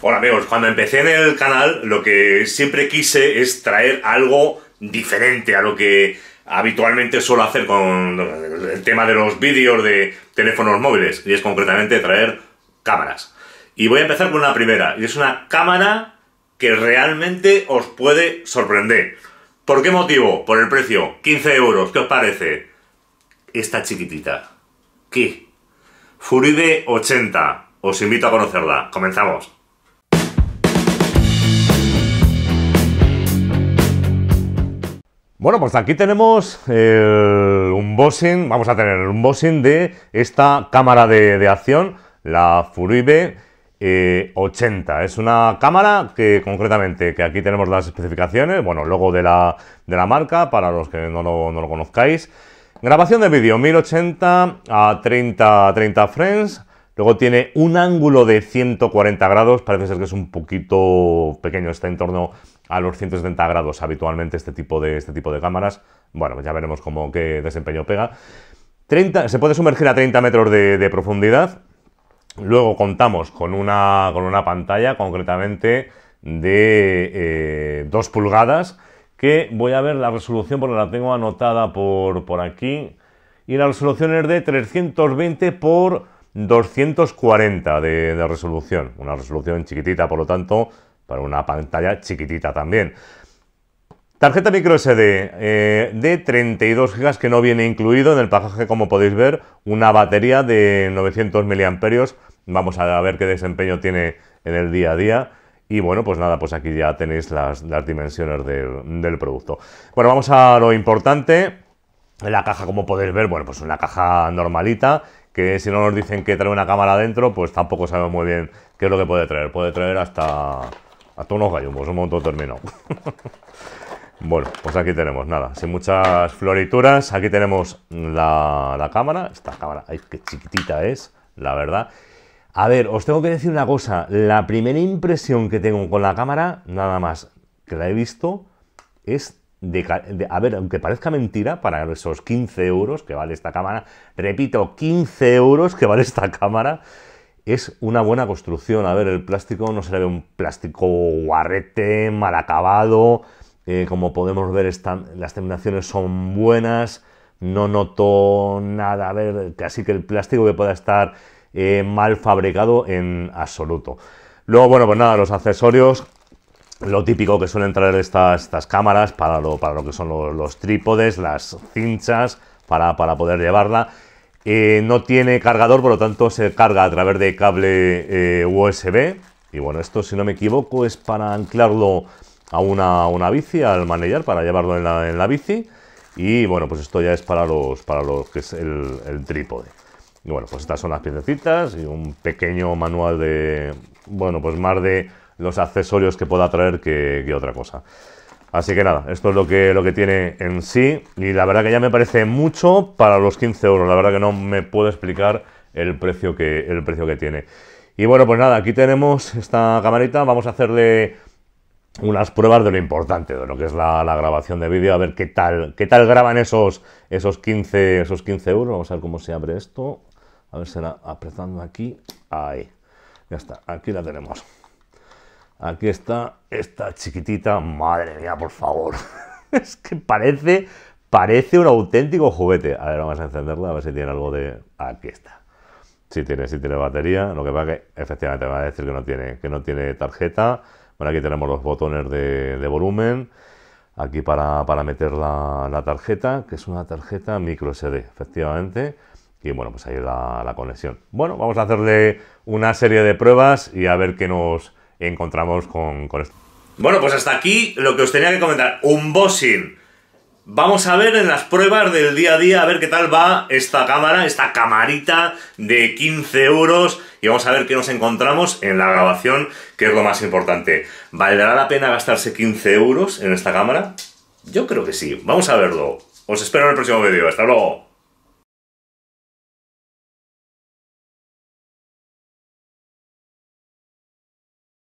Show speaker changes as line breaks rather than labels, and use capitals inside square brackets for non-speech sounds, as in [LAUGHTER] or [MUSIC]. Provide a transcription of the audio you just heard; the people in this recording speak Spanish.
Hola amigos, cuando empecé en el canal lo que siempre quise es traer algo diferente a lo que habitualmente suelo hacer con el tema de los vídeos de teléfonos móviles y es concretamente traer cámaras. Y voy a empezar con una primera y es una cámara que realmente os puede sorprender. ¿Por qué motivo? Por el precio, 15 euros, ¿qué os parece? Esta chiquitita. ¿Qué? FURIDE 80. Os invito a conocerla. Comenzamos. Bueno, pues aquí tenemos el, eh, un vamos a tener un unboxing de esta cámara de, acción, la Furibe 80. Eh, es una cámara que concretamente, que aquí tenemos las especificaciones, bueno, luego de la, de la marca, para los que no lo, conozcáis. Grabación de vídeo 1080 a 30, 30 frames Luego tiene un ángulo de 140 grados, parece ser que es un poquito pequeño, está en torno a los 170 grados habitualmente este tipo de, este tipo de cámaras. Bueno, ya veremos cómo qué desempeño pega. 30, se puede sumergir a 30 metros de, profundidad. Luego contamos con una, con pantalla concretamente de 2 eh, pulgadas que voy a ver la resolución porque la tengo anotada por, por aquí. Y la resolución es de 320 por 240 de, resolución, una resolución chiquitita, por lo tanto, para una pantalla chiquitita también. Tarjeta micro SD eh, de 32 GB que no viene incluido en el paquete, como podéis ver, una batería de 900 mAh. Vamos a ver qué desempeño tiene en el día a día. Y bueno, pues nada, pues aquí ya tenéis las, dimensiones del, del, producto. Bueno, vamos a lo importante. La caja, como podéis ver, bueno, pues una caja normalita que si no nos dicen que trae una cámara adentro, pues tampoco sabemos muy bien qué es lo que puede traer. Puede traer hasta, hasta unos gallumbos, un montón terminado. [LAUGHS] bueno, pues aquí tenemos, nada, sin muchas florituras. Aquí tenemos la, la cámara, esta cámara, ay, qué chiquitita es, la verdad. A ver, os tengo que decir una cosa, la primera impresión que tengo con la cámara, nada más que la he visto, es de, a ver, aunque parezca mentira, para esos 15 euros que vale esta cámara, repito, 15 euros que vale esta cámara, es una buena construcción. A ver, el plástico no se ve un plástico guarrete, mal acabado, eh, como podemos ver, las terminaciones son buenas, no noto nada, a ver, casi que el plástico que pueda estar eh, mal fabricado en absoluto. Luego, bueno, pues nada, los accesorios, lo típico que suelen traer estas, estas cámaras para lo, para lo que son los, trípodes, las cinchas, para, poder llevarla. Eh, no tiene cargador, por lo tanto se carga a través de cable eh, USB. Y bueno, esto si no me equivoco es para anclarlo a una, una bici, al manillar, para llevarlo en la, bici. Y bueno, pues esto ya es para los, para los que es el, el trípode. Y bueno, pues estas son las piececitas y un pequeño manual de, bueno, pues más de los accesorios que pueda traer que, otra cosa. Así que nada, esto es lo que, lo que tiene en sí y la verdad que ya me parece mucho para los 15 euros. La verdad que no me puedo explicar el precio que, el precio que tiene. Y bueno, pues nada, aquí tenemos esta camarita. Vamos a hacerle unas pruebas de lo importante, de lo que es la, grabación de vídeo, a ver qué tal, qué tal graban esos, esos, 15, esos euros. Vamos a ver cómo se abre esto. A ver, la apretando aquí. Ahí. Ya está, aquí la tenemos. Aquí está esta chiquitita. Madre mía, por favor. [LAUGHS] es que parece, parece un auténtico juguete. A ver, vamos a encenderla, a ver si tiene algo de... Aquí está. Sí tiene, si tiene batería. Lo que pasa que efectivamente me va a decir que no tiene, que no tiene tarjeta. Bueno, aquí tenemos los botones de, volumen. Aquí para, meter la, tarjeta, que es una tarjeta micro SD, efectivamente. Y bueno, pues ahí la, la conexión. Bueno, vamos a hacerle una serie de pruebas y a ver qué nos, encontramos con, esto. Bueno, pues hasta aquí lo que os tenía que comentar. Unboxing. Vamos a ver en las pruebas del día a día, a ver qué tal va esta cámara, esta camarita de 15 euros y vamos a ver qué nos encontramos en la grabación, que es lo más importante. ¿Valdrá la pena gastarse 15 euros en esta cámara? Yo creo que sí, vamos a verlo. Os espero en el próximo vídeo, hasta luego.